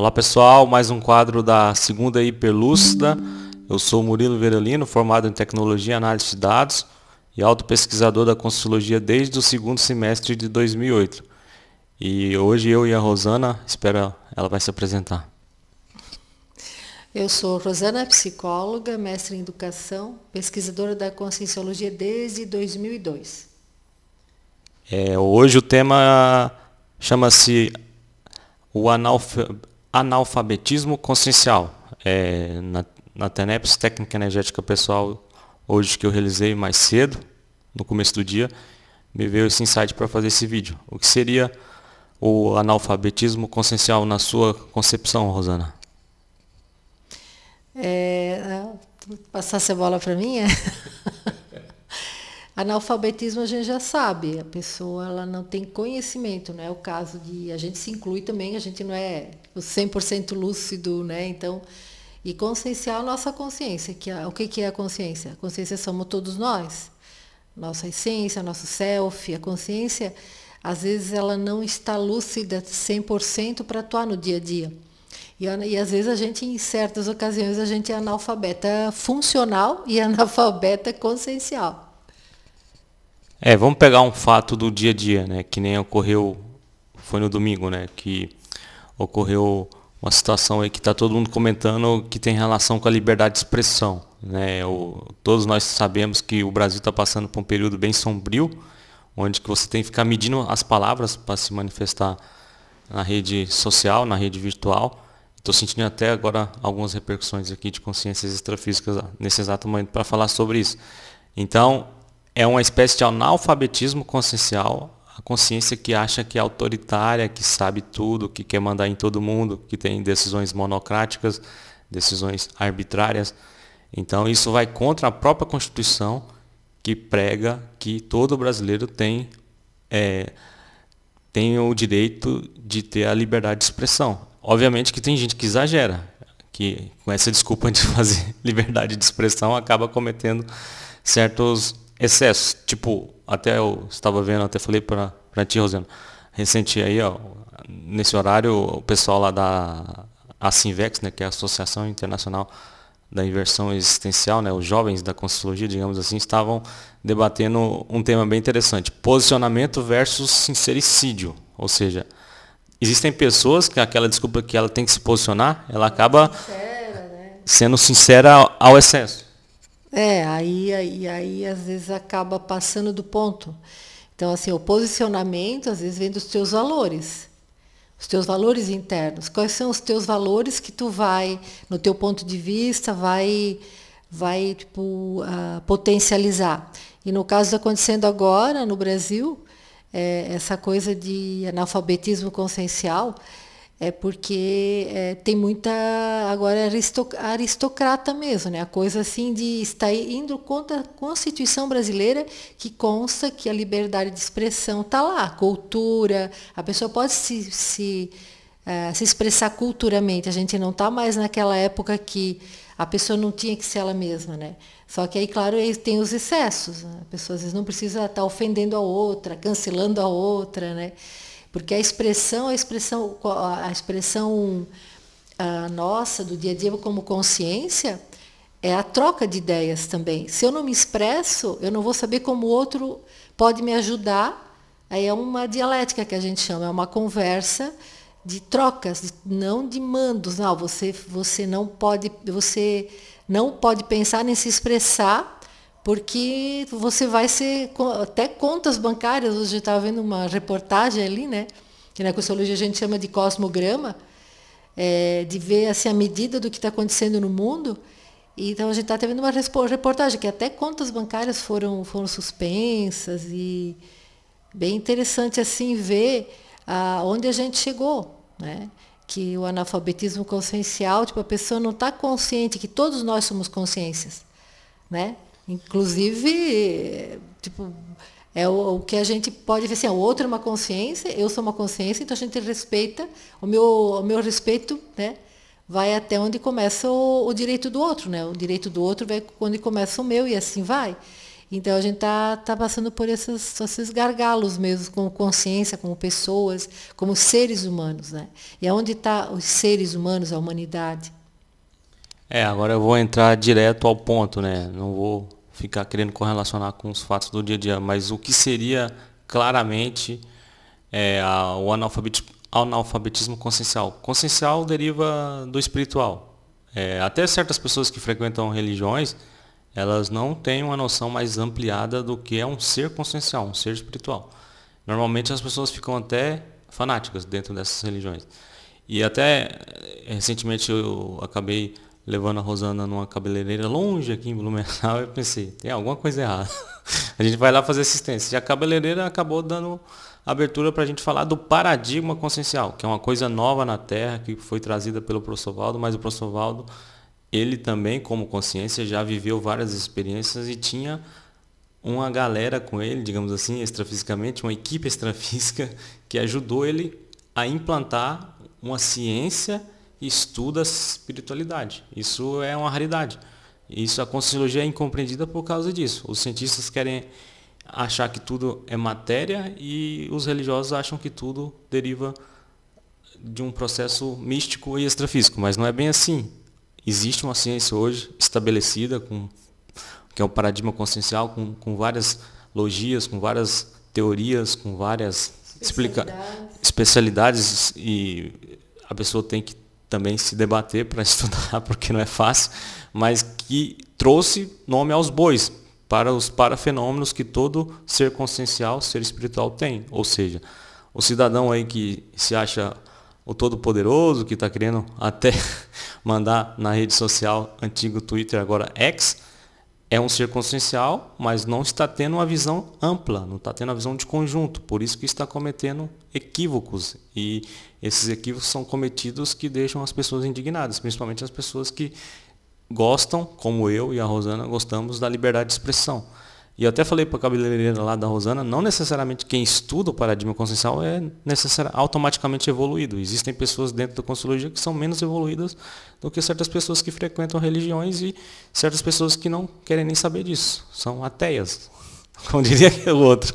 Olá pessoal, mais um quadro da segunda hiperlúcida. Eu sou Murilo Verolino, formado em Tecnologia e Análise de Dados e auto-pesquisador da Consciologia desde o segundo semestre de 2008. E hoje eu e a Rosana, espero, ela vai se apresentar. Eu sou Rosana, psicóloga, mestre em educação, pesquisadora da Conscienciologia desde 2002. É, hoje o tema chama-se o analfa analfabetismo consciencial. É, na, na TENEPS, técnica energética pessoal, hoje que eu realizei mais cedo, no começo do dia, me veio esse insight para fazer esse vídeo. O que seria o analfabetismo consciencial na sua concepção, Rosana? É, ah, passar a bola para mim? É? Analfabetismo a gente já sabe, a pessoa ela não tem conhecimento, não é o caso de a gente se inclui também, a gente não é 100% lúcido, né? Então, e conscienciar a nossa consciência, que a, o que que é a consciência? A consciência somos todos nós. Nossa essência, nosso self, a consciência, às vezes ela não está lúcida 100% para atuar no dia a dia. E, e, às vezes a gente, em certas ocasiões, a gente é analfabeta funcional e analfabeta consciencial. É, vamos pegar um fato do dia a dia, né? Que nem ocorreu, foi no domingo, né? Que ocorreu uma situação aí que está todo mundo comentando que tem relação com a liberdade de expressão. Né? O, todos nós sabemos que o Brasil está passando por um período bem sombrio, onde que você tem que ficar medindo as palavras para se manifestar na rede social, na rede virtual. Estou sentindo até agora algumas repercussões aqui de consciências extrafísicas nesse exato momento para falar sobre isso. Então, é uma espécie de analfabetismo consciencial, a consciência que acha que é autoritária, que sabe tudo, que quer mandar em todo mundo, que tem decisões monocráticas, decisões arbitrárias. Então isso vai contra a própria Constituição, que prega que todo brasileiro tem, é, tem o direito de ter a liberdade de expressão. Obviamente que tem gente que exagera, que com essa desculpa de fazer liberdade de expressão acaba cometendo certos excesso. Tipo, até eu estava vendo, até falei para a tia Rosendo recente aí, ó, nesse horário, o pessoal lá da Asinvex, né, que é a Associação Internacional da Inversão Existencial, né, os jovens da Consciologia, digamos assim, estavam debatendo um tema bem interessante, posicionamento versus sincericídio. Ou seja, existem pessoas que aquela desculpa que ela tem que se posicionar, ela acaba sincera, né? sendo sincera ao excesso. É, aí, aí, aí às vezes acaba passando do ponto. Então, assim, o posicionamento às vezes vem dos teus valores, os teus valores internos. Quais são os teus valores que tu vai, no teu ponto de vista, vai, vai tipo, uh, potencializar? E no caso acontecendo agora no Brasil, é, essa coisa de analfabetismo consciencial, é porque é, tem muita agora aristocrata mesmo, né? A coisa assim de estar indo contra a Constituição brasileira que consta que a liberdade de expressão está lá, a cultura, a pessoa pode se, se, é, se expressar culturalmente. A gente não está mais naquela época que a pessoa não tinha que ser ela mesma, né? Só que aí, claro, tem os excessos. Né? A pessoa às vezes não precisa estar tá ofendendo a outra, cancelando a outra, né? Porque a expressão, a expressão, a expressão a ah, nossa do dia a dia como consciência é a troca de ideias também. Se eu não me expresso, eu não vou saber como o outro pode me ajudar. Aí é uma dialética que a gente chama, é uma conversa de trocas, não de mandos. Não, ah, você, você não pode, você não pode pensar nem se expressar porque você vai ser até contas bancárias. Hoje gente estava vendo uma reportagem ali, né? Que na cosmologia a gente chama de cosmograma, é, de ver assim a medida do que está acontecendo no mundo. então a gente está tendo uma reportagem que até contas bancárias foram foram suspensas e bem interessante assim ver a, ah, onde a gente chegou, né? Que o analfabetismo consciencial, tipo a pessoa não está consciente que todos nós somos consciências, né? Inclusive, tipo, é o, o, que a gente pode ver assim, é o outro é uma consciência, eu sou uma consciência, então a gente respeita, o meu, o meu respeito, né? Vai até onde começa o, o direito do outro, né? O direito do outro vai onde começa o meu e assim vai. Então a gente tá, tá passando por esses esses gargalos mesmo, como consciência, como pessoas, como seres humanos, né? E aonde está os seres humanos, a humanidade? É, agora eu vou entrar direto ao ponto, né? Não vou ficar querendo correlacionar com os fatos do dia a dia, mas o que seria claramente é, a, o analfabetismo, analfabetismo consciencial? Consciencial deriva do espiritual. É, até certas pessoas que frequentam religiões, elas não têm uma noção mais ampliada do que é um ser consciencial, um ser espiritual. Normalmente as pessoas ficam até fanáticas dentro dessas religiões. E até recentemente eu acabei levando a Rosana numa cabeleireira longe aqui em Blumenau, eu pensei, tem alguma coisa errada. A gente vai lá fazer assistência. E a cabeleireira acabou dando abertura para a gente falar do paradigma consciencial, que é uma coisa nova na Terra, que foi trazida pelo professor Valdo, mas o professor Valdo, ele também, como consciência, já viveu várias experiências e tinha uma galera com ele, digamos assim, extrafisicamente, uma equipe extrafísica que ajudou ele a implantar uma ciência estuda espiritualidade. Isso é uma raridade. Isso a Conscienciologia é incompreendida por causa disso. Os cientistas querem achar que tudo é matéria e os religiosos acham que tudo deriva de um processo místico e extrafísico, mas não é bem assim. Existe uma ciência hoje estabelecida com que é o um paradigma consciencial com, com várias logias, com várias teorias, com várias especialidades. especialidades e a pessoa tem que também se debater para estudar, porque não é fácil, mas que trouxe nome aos bois para os parafenômenos que todo ser consciencial, ser espiritual tem. Ou seja, o cidadão aí que se acha o todo-poderoso, que está querendo até mandar na rede social, antigo Twitter, agora X, é um ser consciencial, mas não está tendo uma visão ampla, não está tendo a visão de conjunto, por isso que está cometendo equívocos. E esses equívocos são cometidos que deixam as pessoas indignadas, principalmente as pessoas que gostam, como eu e a Rosana gostamos, da liberdade de expressão. E eu até falei para a cabeleireira lá da Rosana, não necessariamente quem estuda o paradigma consciencial é necessari- automaticamente evoluído. Existem pessoas dentro da consciologia que são menos evoluídas do que certas pessoas que frequentam religiões e certas pessoas que não querem nem saber disso. São ateias, como diria aquele outro.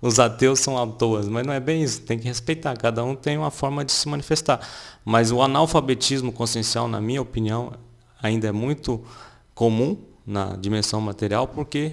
Os ateus são ateias, mas não é bem isso. Tem que respeitar. Cada um tem uma forma de se manifestar. Mas o analfabetismo consciencial, na minha opinião, ainda é muito comum na dimensão material, porque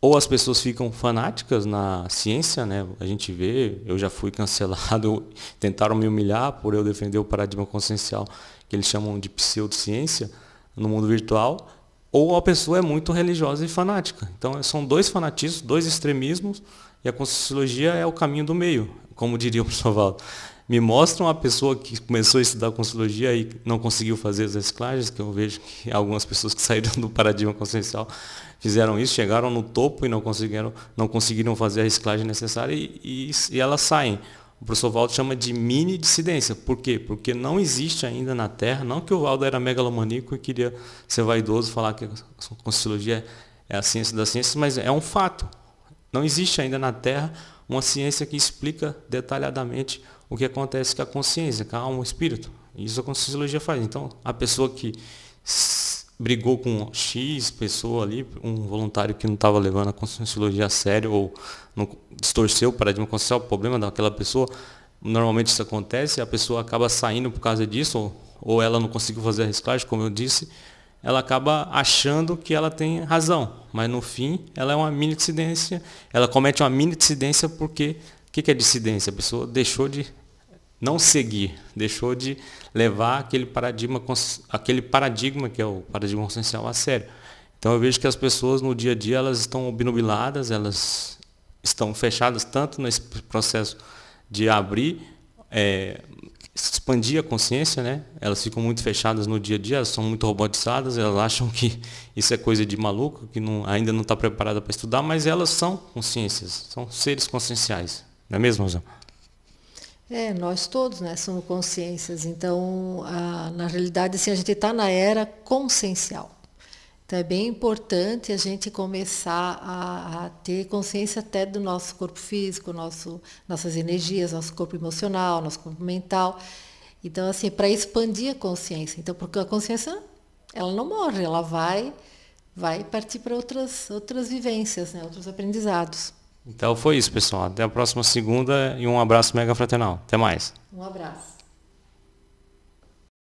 ou as pessoas ficam fanáticas na ciência, né? A gente vê, eu já fui cancelado, tentaram me humilhar por eu defender o paradigma consciencial que eles chamam de pseudociência no mundo virtual, ou a pessoa é muito religiosa e fanática. Então são dois fanatismos, dois extremismos, e a conscienciologia é o caminho do meio, como diria o professor Valdo. Me mostra uma pessoa que começou a estudar Conscienciologia e não conseguiu fazer as reciclagens, que eu vejo que algumas pessoas que saíram do paradigma consciencial fizeram isso, chegaram no topo e não conseguiram, não conseguiram fazer a reciclagem necessária e, e, e elas saem. O professor Valdo chama de mini dissidência. Por quê? Porque não existe ainda na Terra, não que o Valdo era megalomaníaco e queria ser vaidoso, falar que a Conscienciologia é a ciência das ciências, mas é um fato. Não existe ainda na Terra uma ciência que explica detalhadamente o que acontece com a consciência, com a alma, o espírito. Isso a conscienciologia faz. Então, a pessoa que brigou com X pessoa ali, um voluntário que não estava levando a conscienciologia a sério ou não, distorceu o paradigma consciencial, o problema daquela pessoa, normalmente isso acontece, a pessoa acaba saindo por causa disso, ou, ou ela não conseguiu fazer a reciclagem, como eu disse, ela acaba achando que ela tem razão, mas no fim ela é uma mini dissidência, ela comete uma mini dissidência porque o que, que é dissidência? A pessoa deixou de não seguir, deixou de levar aquele paradigma, aquele paradigma que é o paradigma consciencial a sério. Então eu vejo que as pessoas no dia a dia elas estão obnubiladas, elas estão fechadas tanto nesse processo de abrir é, expandir a consciência, né? Elas ficam muito fechadas no dia a dia, elas são muito robotizadas, elas acham que isso é coisa de maluco, que não, ainda não está preparada para estudar, mas elas são consciências, são seres conscienciais, não é mesmo, Rosana? É, nós todos, né, somos consciências. Então, a, na realidade, assim, a gente está na era consciencial. Então é bem importante a gente começar a, a ter consciência até do nosso corpo físico, nosso, nossas energias, nosso corpo emocional, nosso corpo mental. Então, assim, é para expandir a consciência. Então, porque a consciência, ela não morre, ela vai vai partir para outras, outras vivências, né? outros aprendizados. Então foi isso, pessoal. Até a próxima segunda e um abraço mega fraternal. Até mais. Um abraço.